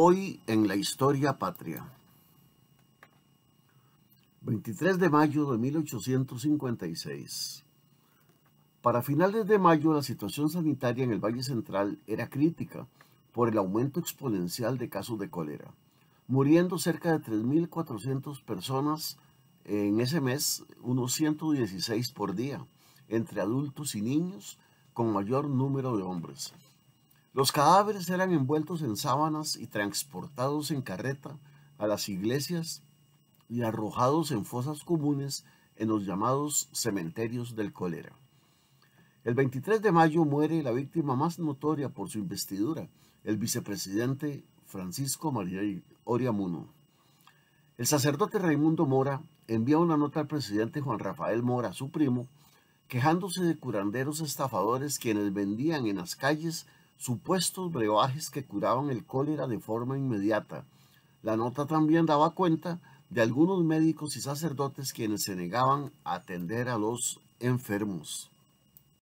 Hoy en la historia patria. 23 de mayo de 1856. Para finales de mayo la situación sanitaria en el Valle Central era crítica por el aumento exponencial de casos de cólera, muriendo cerca de 3.400 personas en ese mes, unos 116 por día, entre adultos y niños, con mayor número de hombres, los cadáveres eran envueltos en sábanas y transportados en carreta a las iglesias y arrojados en fosas comunes en los llamados cementerios del cólera. El 23 de mayo muere la víctima más notoria por su investidura, el vicepresidente Francisco María Oriamuno. El sacerdote Raimundo Mora envía una nota al presidente Juan Rafael Mora, su primo, quejándose de curanderos estafadores quienes vendían en las calles supuestos brebajes que curaban el cólera de forma inmediata. La nota también daba cuenta de algunos médicos y sacerdotes quienes se negaban a atender a los enfermos.